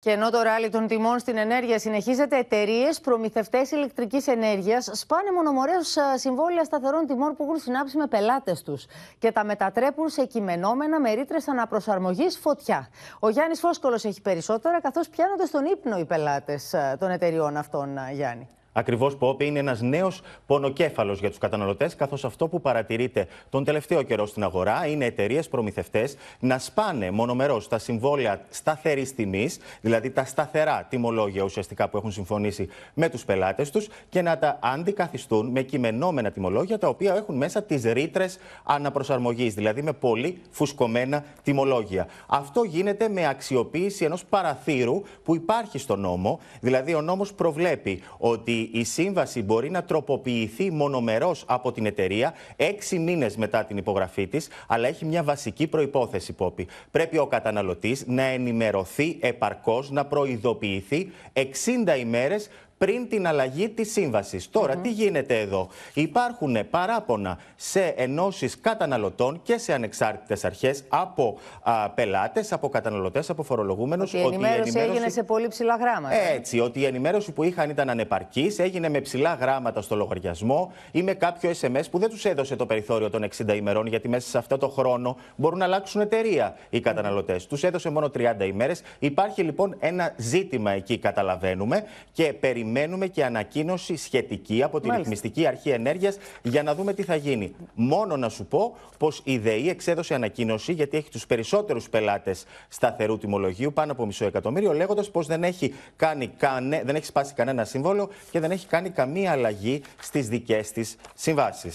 Και ενώ το ράλι των τιμών στην ενέργεια συνεχίζεται, εταιρείες προμηθευτές ηλεκτρικής ενέργειας σπάνε μονομορέως συμβόλαια σταθερών τιμών που έχουν συνάψει με πελάτες τους και τα μετατρέπουν σε κειμενόμενα με ρήτρες αναπροσαρμογής φωτιά. Ο Γιάννης Φόσκολο έχει περισσότερα, καθώς πιάνονται στον ύπνο οι πελάτες των εταιριών αυτών, Γιάννη. Ακριβώς που είναι ένας νέος πονοκέφαλος για τους καταναλωτές, καθώς αυτό που παρατηρείται τον τελευταίο καιρό στην αγορά είναι εταιρείες προμηθευτές να σπάνε μονομερός τα συμβόλαια σταθερής τιμής, δηλαδή τα σταθερά τιμολόγια ουσιαστικά που έχουν συμφωνήσει με τους πελάτες τους και να τα αντικαθιστούν με κειμενόμενα τιμολόγια τα οποία έχουν μέσα τις ρήτρες αναπροσαρμογής, δηλαδή με πολύ φουσκωμένα τιμολόγια. Αυτό γίνεται με αξιοποίηση ενός παραθύρου που υπάρχει στο νόμο, δηλαδή ο νόμος προβλέπει ότι η σύμβαση μπορεί να τροποποιηθεί μονομερός από την εταιρεία έξι μήνες μετά την υπογραφή της, αλλά έχει μια βασική προπόθεση, Πόπη. Πρέπει ο καταναλωτής να ενημερωθεί επαρκώς, να προειδοποιηθεί 60 ημέρες πριν την αλλαγή της σύμβασης. τι γίνεται εδώ. Υπάρχουν παράπονα σε ενώσεις καταναλωτών και σε ανεξάρτητες αρχές από πελάτες, από καταναλωτές, από φορολογούμενους. Ότι, η ενημέρωση, έγινε σε πολύ ψηλά γράμματα. Έτσι, ότι η ενημέρωση που είχαν ήταν ανεπαρκής, έγινε με ψηλά γράμματα στο λογαριασμό ή με κάποιο SMS που δεν τους έδωσε το περιθώριο των 60 ημερών, γιατί μέσα σε αυτό το χρόνο μπορούν να αλλάξουν εταιρεία οι καταναλωτές. Mm. Τους έδωσε μόνο 30 ημέρες. Υπάρχει λοιπόν ένα ζήτημα εκεί, καταλαβαίνουμε, και περιμένουμε περιμένουμε και ανακοίνωση σχετική από την Ρυθμιστική Αρχή Ενέργειας για να δούμε τι θα γίνει. Μόνο να σου πω πως η ΔΕΗ εξέδωσε ανακοίνωση, γιατί έχει τους περισσότερους πελάτες σταθερού τιμολογίου, πάνω από μισό εκατομμύριο, λέγοντας πως δεν, έχει κάνει κανε... δεν έχει σπάσει κανένα σύμβολο και δεν έχει κάνει καμία αλλαγή στις δικές της συμβάσεις.